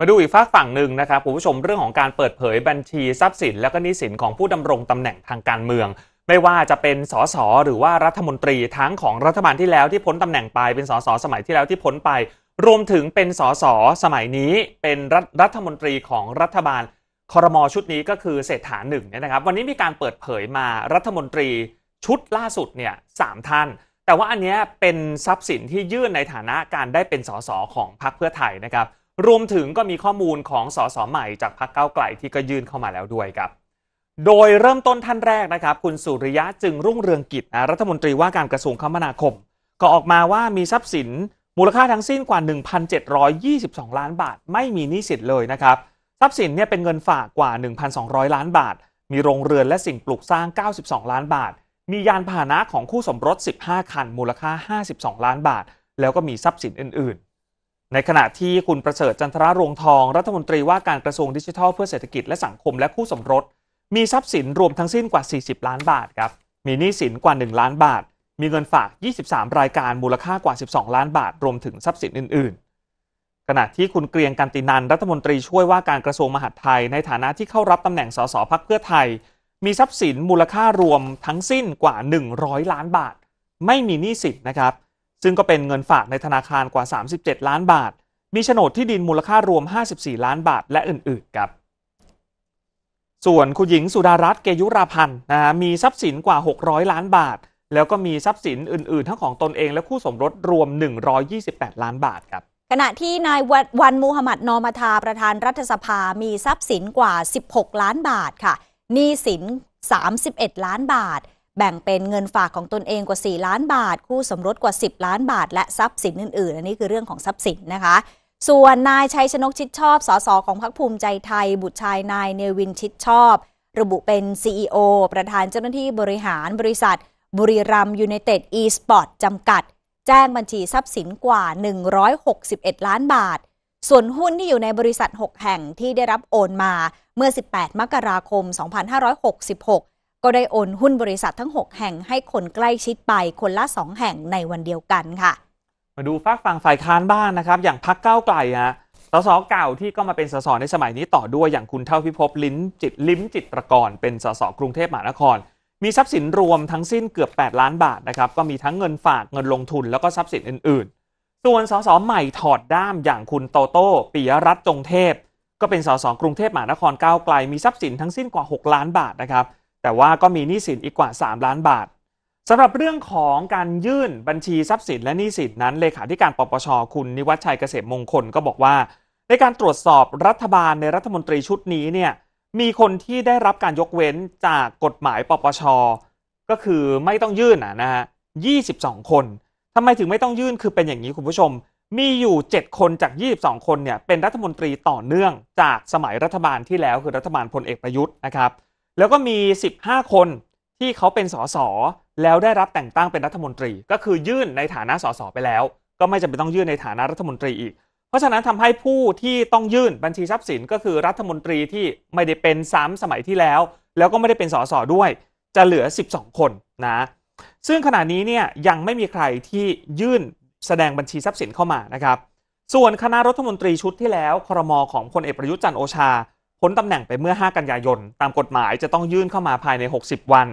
มาดูอีกฝากฝั่งหนึ่งนะครับคุณผู้ชมเรื่องของการเปิดเผยบัญชีทรัพย์สินและก็หนี้สินของผู้ดำรงตำแหน่งทางการเมือง ไม่ว่าจะเป็นสสหรือว่ารัฐมนตรีทั้งของรัฐบาลที่แล้วที่พ้นตำแหน่งไป เป็นสสสมัยที่แล้วที่พ้นไป รวมถึงเป็นสสสมัยนี้เป็นรรัฐมนตรีของรัฐบาลคอรมอชุดนี้ก็คือเศรษฐาหนึ่งเนี่ยนะครับ วันนี้มีการเปิดเผยมารัฐมนตรีชุดล่าสุดเนี่ยสามท่านแต่ว่าอันนี้เป็นทรัพย์สินที่ยื่นในฐานะการได้เป็นสสของพรรคเพื่อไทยนะครับรวมถึงก็มีข้อมูลของสสใหม่จากพรรคเก้าไกลที่ก็ยื่นเข้ามาแล้วด้วยครับ โดยเริ่มต้นท่านแรกนะครับ คุณสุริยะจึงรุ่งเรืองกิจ รัฐมนตรีว่าการกระทรวงคมนาคม ก็ออกมาว่ามีทรัพย์สิน มูลค่าทั้งสิ้นกว่า 1,722 ล้านบาท ไม่มีหนี้สินเลยนะครับ ทรัพย์สินเนี่ยเป็นเงินฝากกว่า 1,200 ล้านบาท มีโรงเรือนและสิ่งปลูกสร้าง 92 ล้านบาท มียานพาหนะของคู่สมรส15 คัน มูลค่า 52 ล้านบาท แล้วก็มีทรัพย์สินอื่นในขณะที่คุณประเสริฐจันทระรวงทอง รัฐมนตรีว่าการกระทรวงดิจิทัลเพื่อเศรษฐกิจและสังคมและคู่สมรสมีทรัพย์สินรวมทั้งสิ้นกว่า 40 ล้านบาทครับมีหนี้สินกว่า 1 ล้านบาท มีเงินฝาก 23 รายการมูลค่ากว่า 12 ล้านบาท รวมถึงทรัพย์สินอื่นๆ ขณะที่คุณเกรียงกันตินันรัฐมนตรีช่วยว่าการกระทรวงมหาดไทยในฐานะที่เข้ารับตำแหน่งสสพักเพื่อไทย มีทรัพย์สินมูลค่ารวมทั้งสิ้นกว่า 100 ล้านบาท ไม่มีหนี้สินนะครับซึ่งก็เป็นเงินฝากในธนาคารกว่า 37 ล้านบาท มีโฉนดที่ดินมูลค่ารวม 54 ล้านบาท และอื่นๆครับ ส่วนคุณหญิงสุดารัตน์เกยุราพันธ์นะฮะมีทรัพย์สินกว่า 600 ล้านบาท แล้วก็มีทรัพย์สินอื่น ๆ ทั้งของตนเองและคู่สมรสรวม 128 ล้านบาทครับ ขณะที่นายวันมูฮัมหมัดนอมาทาประธานรัฐสภา มีทรัพย์สินกว่า 16 ล้านบาทค่ะหนี้สิน 31 ล้านบาทแบ่งเป็นเงินฝากของตนเองกว่า 4 ล้านบาท คู่สมรสกว่า 10 ล้านบาทและทรัพย์สินอื่นๆอันนี้คือเรื่องของทรัพย์สินนะคะ ส่วนนายชัยชนกชิดชอบ สสของพรรคภูมิใจไทยบุตรชายนายเนวินชิดชอบ ระบุเป็น CEO ประธานเจ้าหน้าที่บริหารบริษัท บุรีรัมยูไนเต็ดอีสปอร์ตจำกัด แจ้งบัญชีทรัพย์สินกว่า 161 ล้านบาท ส่วนหุ้นที่อยู่ในบริษัท 6 แห่งที่ได้รับโอนมาเมื่อ 18 มกราคม 2566ก็ได้โอนหุ้นบริษัททั้ง 6 แห่งให้คนใกล้ชิดไปคนละ 2 แห่งในวันเดียวกันค่ะ มาดูฝากฝั่งฝ่ายค้านบ้างนะครับ อย่างพักเก้าไกลฮะ สสเก่าที่ก็มาเป็นสสในสมัยนี้ต่อด้วยอย่างคุณเท่าพิภพลิ้นจิตลิ้มจิตประกรณเป็นสสกรุงเทพมหานคร มีทรัพย์สินรวมทั้งสิ้นเกือบ 8 ล้านบาทนะครับก็มีทั้งเงินฝากเงินลงทุนแล้วก็ทรัพย์สินอื่นๆ ส่วนสสใหม่ถอดด้ามอย่างคุณโตโต้ปิยรัตน์จงเทพก็เป็นสสกรุงเทพมหานครก้าไกลมีทรัพย์สินทั้งสิ้นกว่า 6 ล้านบาทนะครับแต่ว่าก็มีหนี้สินอีกกว่า 3 ล้านบาทสำหรับเรื่องของการยื่นบัญชีทรัพย์สิน และหนี้สินนั้นเลขาธิการปปชคุณ นิวัชชัยเกษมมงคลก็บอกว่า ในการตรวจสอบรัฐบาลในรัฐมนตรีชุดนี้เนี่ยมีคนที่ได้รับการยกเว้นจากกฎหมาย ปปช ก็คือไม่ต้องยื่นนะฮะ22 คนทำไมถึงไม่ต้องยื่นคือเป็นอย่างนี้คุณผู้ชม มีอยู่ 7 คนจาก 22 คนเนี่ยเป็นรัฐมนตรีต่อเนื่อง จากสมัยรัฐบาลที่แล้วคือรัฐบาลพลเอกประยุทธ์นะครับแล้วก็มี 15 คนที่เขาเป็นสส แล้วได้รับแต่งตั้งเป็นรัฐมนตรี ก็คือยื่นในฐานะสส ไปแล้ว ก็ไม่จำเป็นต้องยื่นในฐานะรัฐมนตรีอีก เพราะฉะนั้นทำให้ผู้ที่ต้องยื่นบัญชีทรัพย์สิน ก็คือรัฐมนตรีที่ไม่ได้เป็นซ้ำสมัยที่แล้ว แล้วก็ไม่ได้เป็นสส ด้วย จะเหลือ 12 คนนะ ซึ่งขณะนี้เนี่ยยังไม่มีใครที่ยื่นแสดงบัญชีทรัพย์สินเข้ามานะครับ ส่วนคณะรัฐมนตรีชุดที่แล้ว ครมอของพลเอกประยุทธ์จันโอชา้นตำแหน่งไปเมื่อ 5 กันยายน ตามกฎหมายจะต้องยื่นเข้ามาภายใน 60 วัน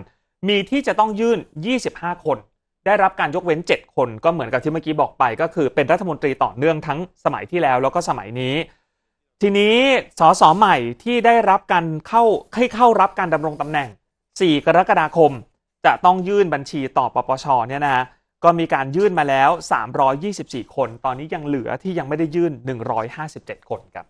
มีที่จะต้องยื่น 25 คน ได้รับการยกเว้น 7 คน ก็เหมือนกับที่เมื่อกี้บอกไป ก็คือเป็นรัฐมนตรีต่อเนื่องทั้งสมัยที่แล้วแล้วก็สมัยนี้ ทีนี้ สสใหม่ที่ได้รับการเข้าให้เข้ารับการดำรงตำแหน่ง 4 กรกฎาคม จะต้องยื่นบัญชีต่อปปช เนี่ยนะ ก็มีการยื่นมาแล้ว 324 คน ตอนนี้ยังเหลือที่ยังไม่ได้ยื่น 157 คนครับ